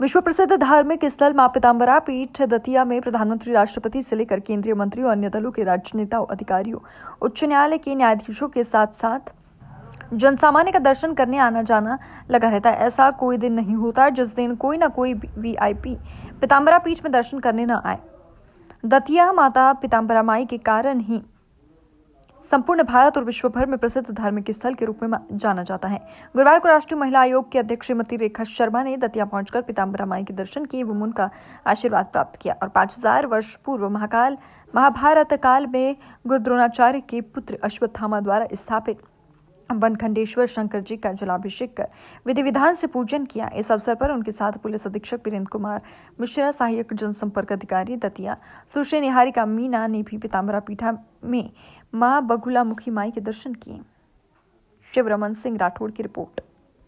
विश्व प्रसिद्ध धार्मिक स्थल माँ पिताम्बरा पीठ दतिया में प्रधानमंत्री राष्ट्रपति से लेकर केंद्रीय मंत्रियों अन्य दलों के राजनेताओं अधिकारियों उच्च न्यायालय के न्यायाधीशों के साथ साथ जनसामान्य का दर्शन करने आना जाना लगा रहता है ऐसा कोई दिन नहीं होता जिस दिन कोई ना कोई वीआईपी पिताम्बरा पीठ में दर्शन करने न आए दतिया माता पिताम्बरा माई के कारण ही संपूर्ण भारत और विश्व भर में प्रसिद्ध धार्मिक स्थल के रूप में जाना जाता है गुरुवार को राष्ट्रीय महिला आयोग की अध्यक्ष श्रीमती रेखा शर्मा ने दतिया पहुंचकर पिताम्बरा माई के दर्शन किए एवं उनका आशीर्वाद प्राप्त किया और पांच हजार वर्ष पूर्व महाकाल महाभारत काल में गुरु द्रोणाचार्य के पुत्र अश्वत्थामा द्वारा स्थापित बनखंडेश्वर शंकर जी का जलाभिषेक कर विधि विधान से पूजन किया इस अवसर पर उनके साथ पुलिस अधीक्षक वीरेंद्र कुमार मिश्रा सहायक जनसंपर्क अधिकारी दतिया सुश्री निहारिका मीना ने भी पिताम्बरा पीठा में मां मुखी माई के दर्शन किए शिवरमन सिंह राठौड़ की रिपोर्ट